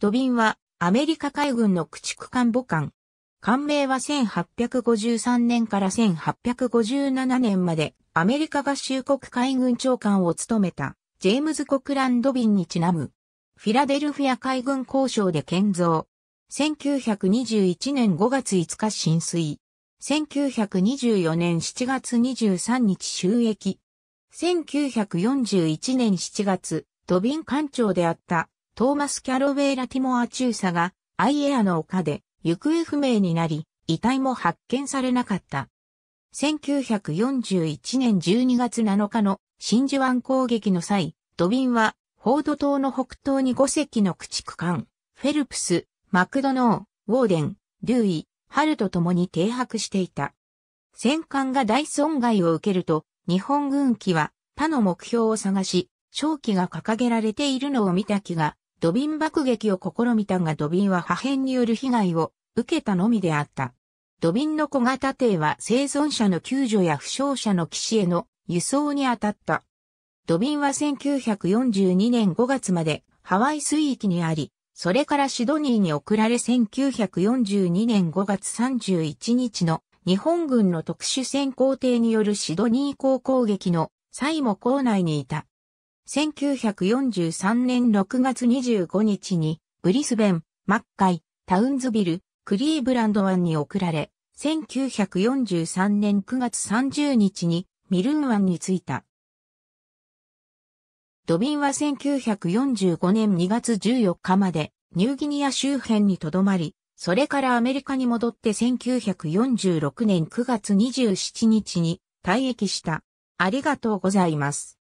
ドビンはアメリカ海軍の駆逐艦母艦。艦名は1853年から1857年までアメリカ合衆国海軍長官を務めたジェームズ・コクランド・ビンにちなむ。フィラデルフィア海軍交渉で建造。1921年5月5日浸水。1924年7月23日収益。1941年7月、ドビン艦長であったトーマス・キャロウェイ・ラティモア中佐がアイエアの丘で行方不明になり、遺体も発見されなかった。1941年12月7日の真珠湾攻撃の際、ドビンは、フォード島の北東に5隻の駆逐艦、フェルプス、マクドノー、ウォーデン、デューイ、ハルと共に停泊していた。戦艦が大損害を受けると、日本軍機は他の目標を探し、正旗が掲げられているのを見た気が、ドビン爆撃を試みたがドビンは破片による被害を受けたのみであった。ドビンの小型艇は生存者の救助や負傷者の岸への輸送に当たった。ドビンは1942年5月までハワイ水域にあり、それからシドニーに送られ1942年5月31日の日本軍の特殊潜航艇によるシドニー港攻撃の際も港内にいた。1943年6月25日に、ブリスベン、マッカイ、タウンズビル、クリーブランド湾に送られ、1943年9月30日にミルン湾に着いた。ドビンは1945年2月14日までニューギニア周辺に留まり、それからアメリカに戻って1946年9月27日に退役した。ありがとうございます。